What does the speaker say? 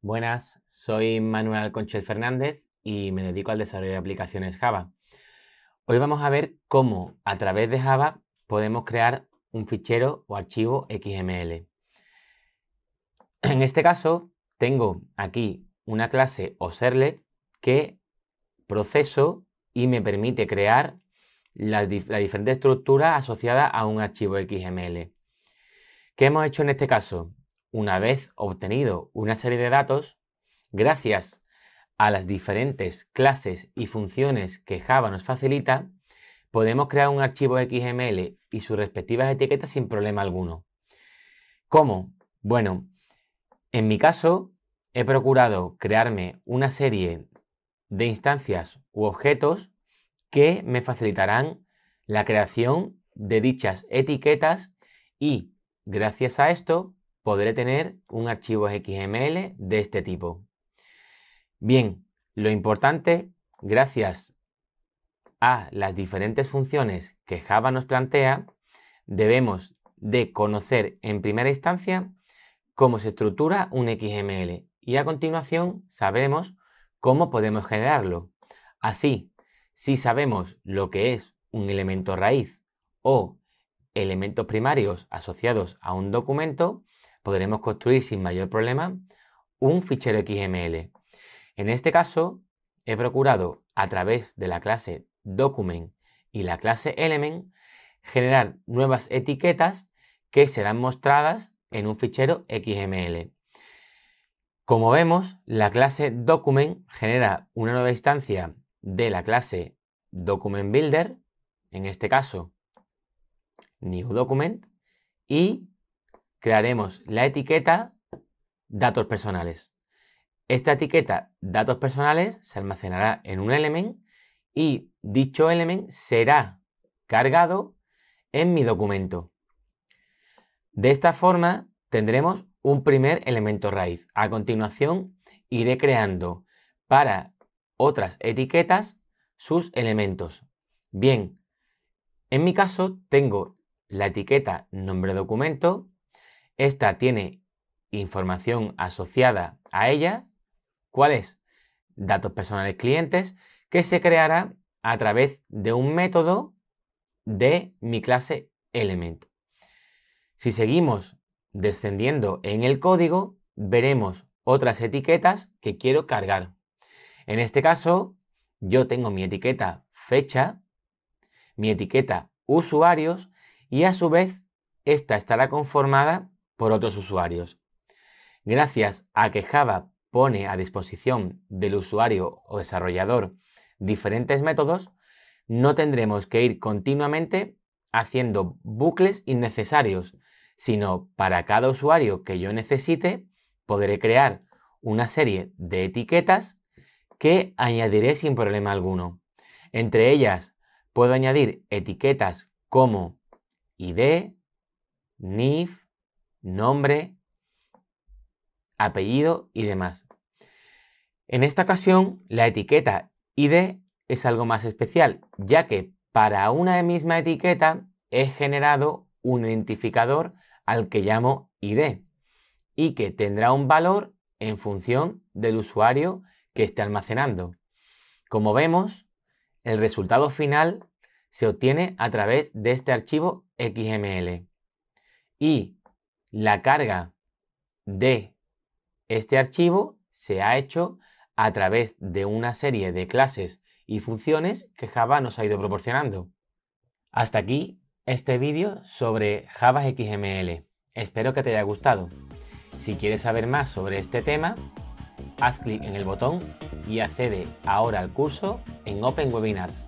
Buenas, soy Manuel Conchel Fernández y me dedico al desarrollo de aplicaciones Java. Hoy vamos a ver cómo a través de Java podemos crear un fichero o archivo XML. En este caso tengo aquí una clase o serle que proceso y me permite crear las diferentes diferente estructura asociada a un archivo XML. ¿Qué hemos hecho en este caso? una vez obtenido una serie de datos, gracias a las diferentes clases y funciones que Java nos facilita, podemos crear un archivo XML y sus respectivas etiquetas sin problema alguno. ¿Cómo? Bueno, en mi caso he procurado crearme una serie de instancias u objetos que me facilitarán la creación de dichas etiquetas y gracias a esto podré tener un archivo XML de este tipo. Bien, lo importante, gracias a las diferentes funciones que Java nos plantea, debemos de conocer en primera instancia cómo se estructura un XML y a continuación sabemos cómo podemos generarlo. Así, si sabemos lo que es un elemento raíz o elementos primarios asociados a un documento, podremos construir sin mayor problema un fichero XML. En este caso, he procurado a través de la clase document y la clase element generar nuevas etiquetas que serán mostradas en un fichero XML. Como vemos, la clase document genera una nueva instancia de la clase document builder, en este caso new document, y crearemos la etiqueta datos personales. Esta etiqueta datos personales se almacenará en un element y dicho element será cargado en mi documento. De esta forma tendremos un primer elemento raíz. A continuación iré creando para otras etiquetas sus elementos. Bien, en mi caso tengo la etiqueta nombre documento esta tiene información asociada a ella, ¿cuál es? Datos personales clientes, que se creará a través de un método de mi clase element. Si seguimos descendiendo en el código, veremos otras etiquetas que quiero cargar. En este caso, yo tengo mi etiqueta fecha, mi etiqueta usuarios y a su vez esta estará conformada por otros usuarios. Gracias a que Java pone a disposición del usuario o desarrollador diferentes métodos, no tendremos que ir continuamente haciendo bucles innecesarios, sino para cada usuario que yo necesite, podré crear una serie de etiquetas que añadiré sin problema alguno. Entre ellas puedo añadir etiquetas como ID, NIF, nombre, apellido y demás. En esta ocasión, la etiqueta ID es algo más especial, ya que para una misma etiqueta he generado un identificador al que llamo ID y que tendrá un valor en función del usuario que esté almacenando. Como vemos, el resultado final se obtiene a través de este archivo XML. Y la carga de este archivo se ha hecho a través de una serie de clases y funciones que Java nos ha ido proporcionando. Hasta aquí este vídeo sobre Java XML. Espero que te haya gustado. Si quieres saber más sobre este tema, haz clic en el botón y accede ahora al curso en Open Webinars.